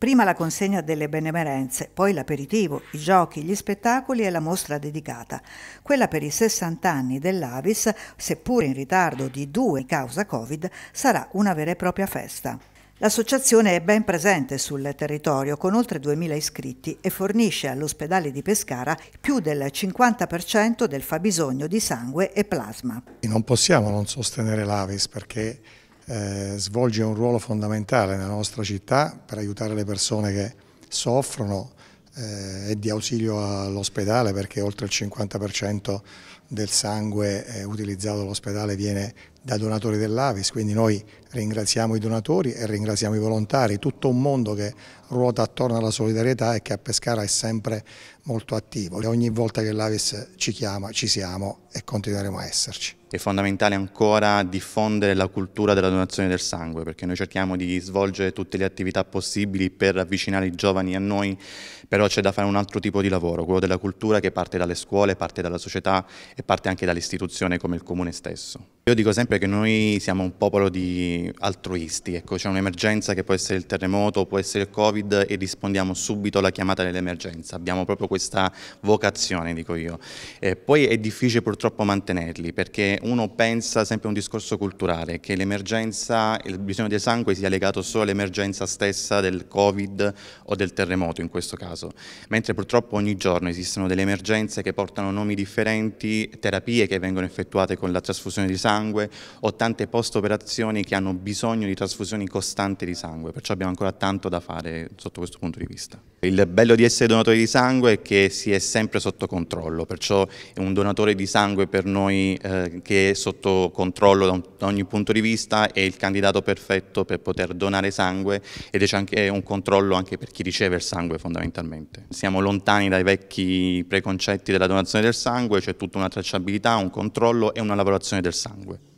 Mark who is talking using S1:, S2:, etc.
S1: Prima la consegna delle benemerenze, poi l'aperitivo, i giochi, gli spettacoli e la mostra dedicata. Quella per i 60 anni dell'Avis, seppur in ritardo di due causa Covid, sarà una vera e propria festa. L'associazione è ben presente sul territorio con oltre 2.000 iscritti e fornisce all'ospedale di Pescara più del 50% del fabbisogno di sangue e plasma.
S2: Non possiamo non sostenere l'Avis perché eh, svolge un ruolo fondamentale nella nostra città per aiutare le persone che soffrono eh, e di ausilio all'ospedale perché oltre il 50% del sangue eh, utilizzato all'ospedale viene da donatori dell'Avis, quindi noi ringraziamo i donatori e ringraziamo i volontari, tutto un mondo che ruota attorno alla solidarietà e che a Pescara è sempre molto attivo. E ogni volta che l'Avis ci chiama ci siamo e continueremo a esserci.
S3: È fondamentale ancora diffondere la cultura della donazione del sangue perché noi cerchiamo di svolgere tutte le attività possibili per avvicinare i giovani a noi, però c'è da fare un altro tipo di lavoro, quello della cultura che parte dalle scuole, parte dalla società e parte anche dall'istituzione come il comune stesso. Io dico sempre che noi siamo un popolo di altruisti, ecco, c'è un'emergenza che può essere il terremoto, può essere il Covid e rispondiamo subito alla chiamata dell'emergenza, abbiamo proprio questa vocazione, dico io. Eh, poi è difficile purtroppo mantenerli perché uno pensa sempre a un discorso culturale, che l'emergenza, il bisogno di sangue sia legato solo all'emergenza stessa del Covid o del terremoto in questo caso, mentre purtroppo ogni giorno esistono delle emergenze che portano nomi differenti, terapie che vengono effettuate con la trasfusione di sangue, sangue o tante post-operazioni che hanno bisogno di trasfusioni costanti di sangue, perciò abbiamo ancora tanto da fare sotto questo punto di vista. Il bello di essere donatori di sangue è che si è sempre sotto controllo, perciò un donatore di sangue per noi eh, che è sotto controllo da, un, da ogni punto di vista è il candidato perfetto retto per poter donare sangue ed è un controllo anche per chi riceve il sangue fondamentalmente. Siamo lontani dai vecchi preconcetti della donazione del sangue, c'è tutta una tracciabilità, un controllo e una lavorazione del sangue.